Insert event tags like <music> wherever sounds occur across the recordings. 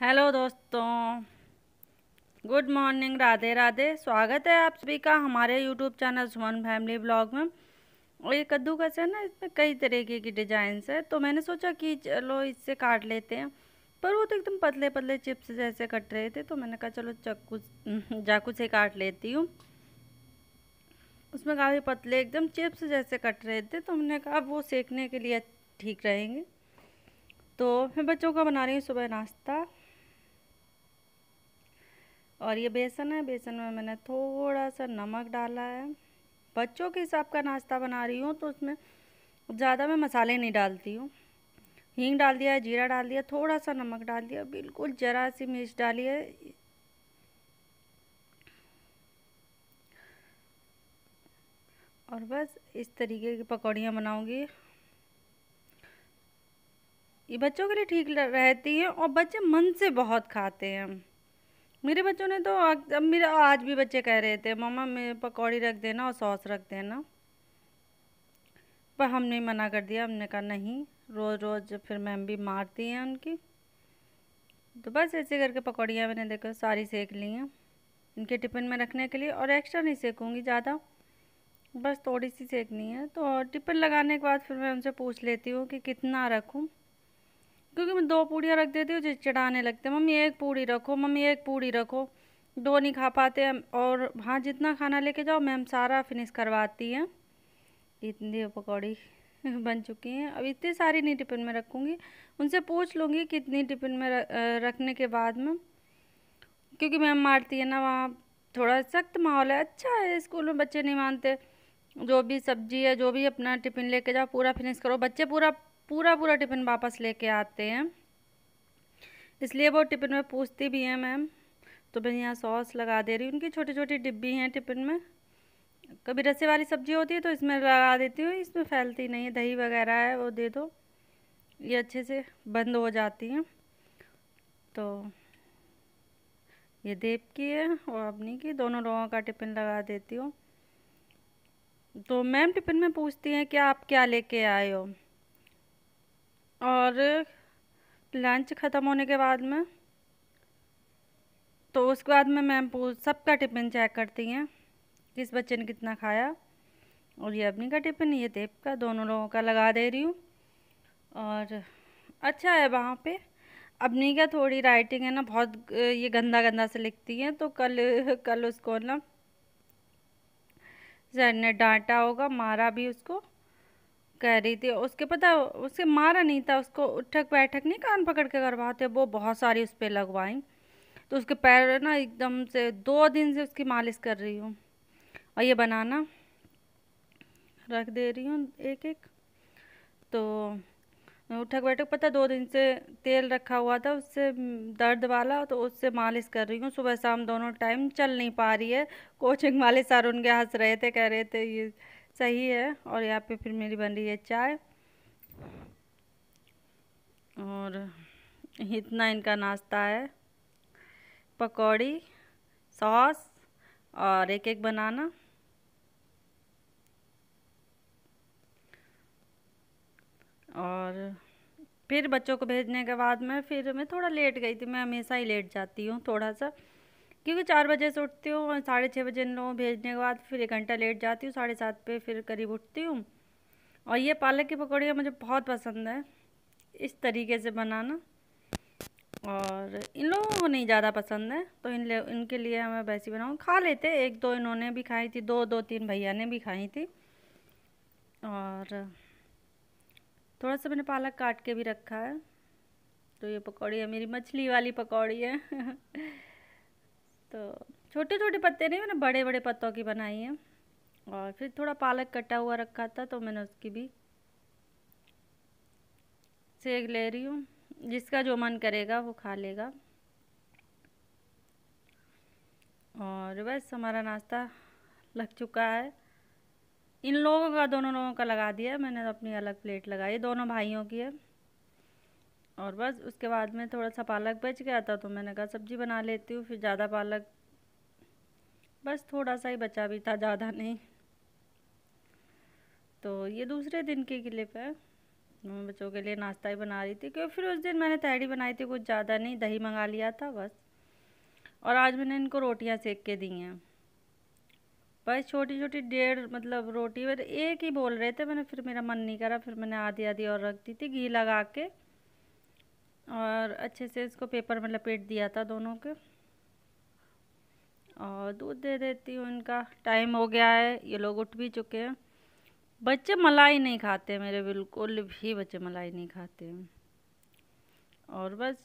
hello दोस्तों good morning Radhe Radhe स्वागत है आप सभी का हमारे YouTube channel Suman family blog में और ये कद्दू है ना इसमें कई तरीके की डिजाइंस है तो मैंने सोचा कि चलो इससे काट लेते हैं पर वो तो एकदम पतले पतले चिप्स जैसे कट रहे थे तो मैंने कहा चलो चक्कू चाकू <laughs> से काट लेती हूँ उसमें काफ़ी पतले एकदम चिप्स जैसे कट रहे थे तो हमने कहा अब वो सेकने के लिए ठीक रहेंगे तो मैं बच्चों का बना रही हूँ सुबह नाश्ता और ये बेसन है बेसन में मैंने थोड़ा सा नमक डाला है बच्चों के हिसाब का नाश्ता बना रही हूँ तो उसमें ज़्यादा मैं मसाले नहीं डालती हूँ हींग डाल दिया है जीरा डाल दिया थोड़ा सा नमक डाल दिया बिल्कुल ज़रा सी मिर्च डाली है और बस इस तरीके की पकौड़ियाँ बनाऊँगी ये बच्चों के लिए ठीक रहती हैं और बच्चे मन से बहुत खाते हैं मेरे बच्चों ने तो अब मेरे आज भी बच्चे कह रहे थे मम्मा मेरे पकौड़ी रख देना और सॉस रख देना पर हमने मना कर दिया हमने कहा नहीं रोज़ रोज़ फिर मैम भी मारती हैं उनकी तो बस ऐसे करके पकौड़ियाँ मैंने देखो सारी सेक ली हैं इनके टिफ़िन में रखने के लिए और एक्स्ट्रा नहीं सेकूँगी ज़्यादा बस थोड़ी सी सेकनी है तो टिफ़िन लगाने के बाद फिर मैं उनसे पूछ लेती हूँ कि कितना रखूँ क्योंकि मैं दो पूड़ियाँ रख देती हूँ जो चढ़ाने लगते हैं मम्मी एक पूड़ी रखो मम्मी एक पूड़ी रखो दो नहीं खा पाते हैं और हाँ जितना खाना लेके जाओ मैम सारा फिनिश करवाती हैं इतनी पकौड़ी <laughs> बन चुकी हैं अब इतनी सारी नहीं टिफ़िन में रखूँगी उनसे पूछ लूँगी कि इतनी टिफ़िन में रखने के बाद में क्योंकि मैम मारती है ना वहाँ थोड़ा सख्त माहौल है अच्छा है स्कूल में बच्चे नहीं मानते जो भी सब्जी है जो भी अपना टिफ़िन लेके जाओ पूरा फिनिश करो बच्चे पूरा पूरा पूरा टिफ़िन वापस लेके आते हैं इसलिए वो टिफ़िन में पूछती भी हैं मैम तो मैं यहाँ सॉस लगा दे रही हूँ उनकी छोटी छोटी डिब्बी हैं टिफ़िन में कभी रस्से वाली सब्ज़ी होती है तो इसमें लगा देती हूँ इसमें फैलती नहीं है दही वगैरह है वो दे दो ये अच्छे से बंद हो जाती हैं तो ये देव की है और अपनी की दोनों लोगों का टिफ़िन लगा देती हूँ तो मैम टिफ़िन में पूछती हैं कि आप क्या लेके आए हो और लंच ख़त्म होने के बाद में तो उसके बाद में मैम सबका टिफ़िन चेक करती हैं किस बच्चे ने कितना खाया और ये अपनी का टिफ़िन ये देव का दोनों लोगों का लगा दे रही हूँ और अच्छा है वहाँ पे अपनी का थोड़ी राइटिंग है ना बहुत ये गंदा गंदा से लिखती हैं तो कल कल उसको ना सर ने डांटा होगा मारा भी उसको कह रही थी उसके पता उसके मारा नहीं था उसको उठक बैठक नहीं कान पकड़ के करवाते वो बहुत सारी उस पर लगवाई तो उसके पैर ना एकदम से दो दिन से उसकी मालिश कर रही हूँ और ये बनाना रख दे रही हूँ एक एक तो उठक बैठक पता दो दिन से तेल रखा हुआ था उससे दर्द वाला तो उससे मालिश कर रही हूँ सुबह शाम दोनों टाइम चल नहीं पा रही है कोचिंग वाले सर उनके हंस रहे थे कह रहे थे ये सही है और यहाँ पे फिर मेरी बन रही है चाय और इतना इनका नाश्ता है पकौड़ी सॉस और एक एक बनाना और फिर बच्चों को भेजने के बाद में फिर मैं थोड़ा लेट गई थी मैं हमेशा ही लेट जाती हूँ थोड़ा सा क्योंकि चार बजे से उठती हूँ और साढ़े छः बजे इन लोगों भेजने के बाद फिर एक घंटा लेट जाती हूँ साढ़े सात पे फिर करीब उठती हूँ और ये पालक की पकौड़ियाँ मुझे बहुत पसंद है इस तरीके से बनाना और इन लोगों को नहीं ज़्यादा पसंद है तो इन इनके लिए हमें वैसी बनाऊँ खा लेते एक दो इन्होंने भी खाई थी दो दो तीन भैया ने भी खाई थी और थोड़ा सा मैंने पालक काट के भी रखा है तो ये पकौड़ी है मेरी मछली वाली पकौड़ी है <laughs> तो छोटे छोटे पत्ते नहीं मैंने बड़े बड़े पत्तों की बनाई है और फिर थोड़ा पालक कटा हुआ रखा था तो मैंने उसकी भी सेक ले रही हूँ जिसका जो मन करेगा वो खा लेगा और बस हमारा नाश्ता लग चुका है इन लोगों का दोनों लोगों का लगा दिया मैंने अपनी अलग प्लेट लगाई दोनों भाइयों की है और बस उसके बाद में थोड़ा सा पालक बच गया था तो मैंने कहा सब्जी बना लेती हूँ फिर ज़्यादा पालक बस थोड़ा सा ही बचा भी था ज़्यादा नहीं तो ये दूसरे दिन की क्लिप है मैं बच्चों के लिए नाश्ता ही बना रही थी क्योंकि फिर उस दिन मैंने तहरी बनाई थी कुछ ज़्यादा नहीं दही मंगा लिया था बस और आज मैंने इनको रोटियाँ सेक के दी हैं बस छोटी छोटी डेढ़ मतलब रोटी पर एक ही बोल रहे थे मैंने फिर मेरा मन नहीं करा फिर मैंने आधी आधी और रख दी थी घी लगा के और अच्छे से इसको पेपर में लपेट दिया था दोनों के और दूध दे देती हूँ इनका टाइम हो गया है ये लोग उठ भी चुके हैं बच्चे मलाई नहीं खाते मेरे बिल्कुल भी बच्चे मलाई नहीं खाते हैं और बस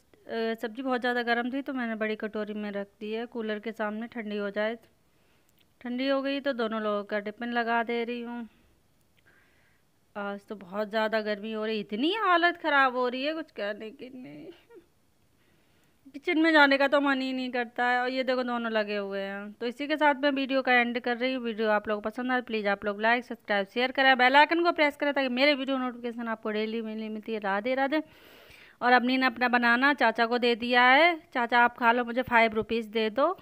सब्ज़ी बहुत ज़्यादा गर्म थी तो मैंने बड़ी कटोरी में रख दी है कूलर के सामने ठंडी हो जाए ठंडी हो गई तो दोनों लोगों का टिफिन लगा दे रही हूँ आज तो बहुत ज़्यादा गर्मी हो रही इतनी हालत ख़राब हो रही है कुछ कहने की नहीं किचन में जाने का तो मन ही नहीं करता है और ये देखो दोनों लगे हुए हैं तो इसी के साथ मैं वीडियो का एंड कर रही हूँ वीडियो आप लोग पसंद आए प्लीज़ आप लोग लाइक सब्सक्राइब शेयर करें बेल आइकन को प्रेस करें ताकि मेरे वीडियो नोटिफिकेशन आपको डेली मिली मिलती है राधे राधे और अपनी ने अपना बनाना चाचा को दे दिया है चाचा आप खा लो मुझे फाइव रुपीज़ दे दो